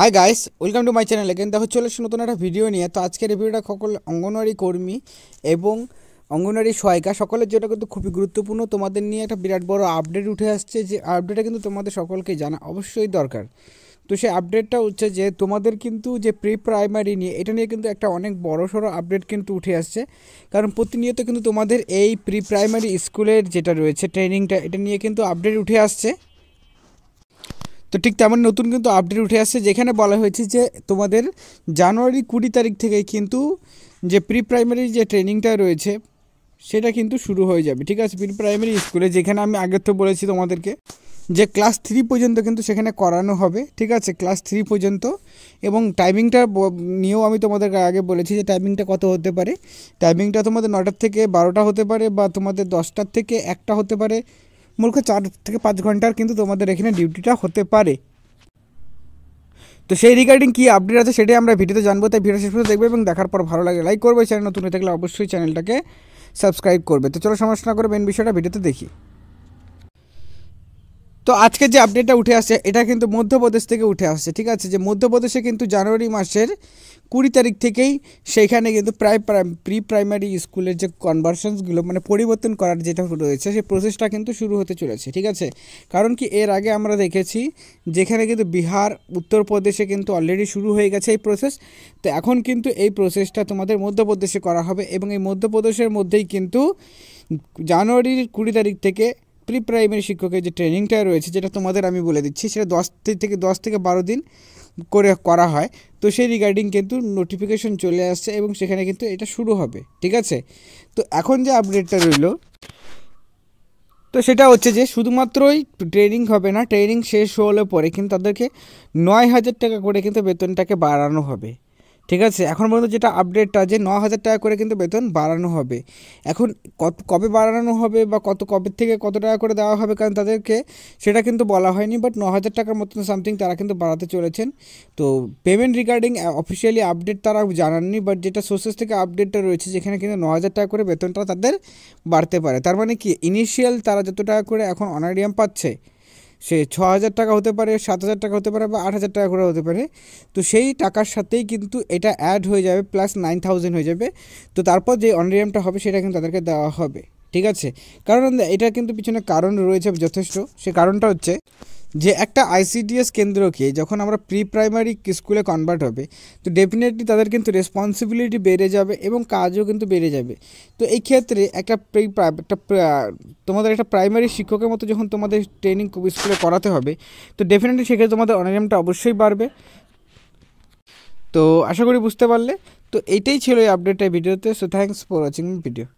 high guys welcome to my channel এখানে দেখো চলে এসে নতুন একটা ভিডিও নিয়ে তো আজকের ভিডিওটা সকল অঙ্গনওয়াড়ি কর্মী এবং অঙ্গনওয়াড়ি সহায়িকা সকলের জন্য কিন্তু খুবই গুরুত্বপূর্ণ তোমাদের নিয়ে একটা বিরাট বড় আপডেট উঠে আসছে যে আপডেটটা কিন্তু তোমাদের সকলকে জানা অবশ্যই দরকার তো সেই আপডেটটা হচ্ছে যে তোমাদের কিন্তু যে প্রি প্রাইমারি নিয়ে এটা নিয়ে কিন্তু একটা অনেক বড় সড়ো আপডেট কিন্তু উঠে আসছে কারণ প্রতিনিয়ত কিন্তু তোমাদের এই প্রি প্রাইমারি স্কুলের যেটা রয়েছে ট্রেনিংটা এটা নিয়ে কিন্তু আপডেট উঠে আসছে তো ঠিক তেমন নতুন কিন্তু আপডেট উঠে আসছে যেখানে বলা হয়েছে যে তোমাদের জানুয়ারি কুড়ি তারিখ থেকে কিন্তু যে প্রি প্রাইমারি যে ট্রেনিংটা রয়েছে সেটা কিন্তু শুরু হয়ে যাবে ঠিক আছে প্রি প্রাইমারি স্কুলে যেখানে আমি আগের তো বলেছি তোমাদেরকে যে ক্লাস থ্রি পর্যন্ত কিন্তু সেখানে করানো হবে ঠিক আছে ক্লাস থ্রি পর্যন্ত এবং টাইমিংটা নিয়েও আমি তোমাদের আগে বলেছি যে টাইমিংটা কত হতে পারে টাইমিংটা তোমাদের নটার থেকে বারোটা হতে পারে বা তোমাদের দশটার থেকে একটা হতে পারে মূর্খ চার থেকে পাঁচ ঘন্টার কিন্তু তোমাদের এখানে ডিউটিটা হতে পারে তো সেই রিগার্ডিং কী আপডেট আছে সেটাই আমরা ভিডিওতে জানবো তাই ভিডিও শেষ দেখবে এবং দেখার পর ভালো লাগে লাইক করবে চ্যানেল নতুন হয়ে থাকলে অবশ্যই চ্যানেলটাকে সাবস্ক্রাইব করবে তো চলো সমস্যা না করে মেন বিষয়টা ভিডিওতে দেখি তো আজকে যে আপডেটটা উঠে আসছে এটা কিন্তু মধ্যপ্রদেশ থেকে উঠে আসছে ঠিক আছে যে মধ্যপ্রদেশে কিন্তু জানুয়ারি মাসের কুড়ি তারিখ থেকেই সেইখানে কিন্তু প্রায় প্রি প্রাইমারি স্কুলের যে কনভারশনসগুলো মানে পরিবর্তন করার যেটা রয়েছে সেই প্রসেসটা কিন্তু শুরু হতে চলেছে ঠিক আছে কারণ কি এর আগে আমরা দেখেছি যেখানে কিন্তু বিহার উত্তরপ্রদেশে কিন্তু অলরেডি শুরু হয়ে গেছে এই প্রসেস তো এখন কিন্তু এই প্রসেসটা তোমাদের মধ্যপ্রদেশে করা হবে এবং এই মধ্যপ্রদেশের মধ্যেই কিন্তু জানুয়ারির কুড়ি তারিখ থেকে প্রি প্রাইমারি শিক্ষকের যে ট্রেনিংটা রয়েছে যেটা তোমাদের আমি বলে দিচ্ছি সেটা দশ থেকে দশ থেকে বারো দিন করে করা হয় তো সেই রিগার্ডিং কিন্তু নোটিফিকেশন চলে আসছে এবং সেখানে কিন্তু এটা শুরু হবে ঠিক আছে তো এখন যে আপডেটটা রইল তো সেটা হচ্ছে যে শুধুমাত্রই ট্রেনিং হবে না ট্রেনিং শেষ হলে পরে কিন্তু তাদেরকে নয় হাজার টাকা করে কিন্তু বেতনটাকে বাড়ানো হবে ঠিক আছে এখন পর্যন্ত যেটা আপডেটটা যে ন হাজার টাকা করে কিন্তু বেতন বাড়ানো হবে এখন কত কবে বাড়ানো হবে বা কত কবে থেকে কত টাকা করে দেওয়া হবে কারণ তাদেরকে সেটা কিন্তু বলা হয়নি বাট ন হাজার টাকার মতন সামথিং তারা কিন্তু বাড়াতে চলেছেন তো পেমেন্ট রিগার্ডিং অফিসিয়ালি আপডেট তারা জানাননি বাট যেটা সোর্সেস থেকে আপডেটটা রয়েছে যেখানে কিন্তু ন হাজার টাকা করে বেতনটা তাদের বাড়তে পারে তার মানে কি ইনিশিয়াল তারা যত টাকা করে এখন অনারিয়াম পাচ্ছে সে ছ হাজার টাকা হতে পারে সাত হাজার টাকা হতে পারে বা আট হাজার টাকা করে হতে পারে তো সেই টাকার সাথেই কিন্তু এটা অ্যাড হয়ে যাবে প্লাস নাইন থাউজেন্ড হয়ে যাবে তো তারপর যে অনরিয়ামটা হবে সেটা কিন্তু তাদেরকে দেওয়া হবে ঠিক আছে কারণ এটা কিন্তু পিছনে কারণ রয়েছে যথেষ্ট সে কারণটা হচ্ছে যে একটা আইসিডিএস কেন্দ্রকে যখন আমরা প্রি প্রাইমারি স্কুলে কনভার্ট হবে তো ডেফিনেটলি তাদের কিন্তু রেসপন্সিবিলিটি বেড়ে যাবে এবং কাজও কিন্তু বেড়ে যাবে তো এই ক্ষেত্রে একটা প্রি একটা তোমাদের একটা প্রাইমারি শিক্ষকের মতো যখন তোমাদের ট্রেনিং স্কুলে করাতে হবে তো ডেফিনেটলি সেক্ষেত্রে তোমাদের অনারিয়ামটা অবশ্যই বাড়বে তো আশা করি বুঝতে পারলে তো এটাই ছিল এই আপডেটটা ভিডিওতে so thanks for watching video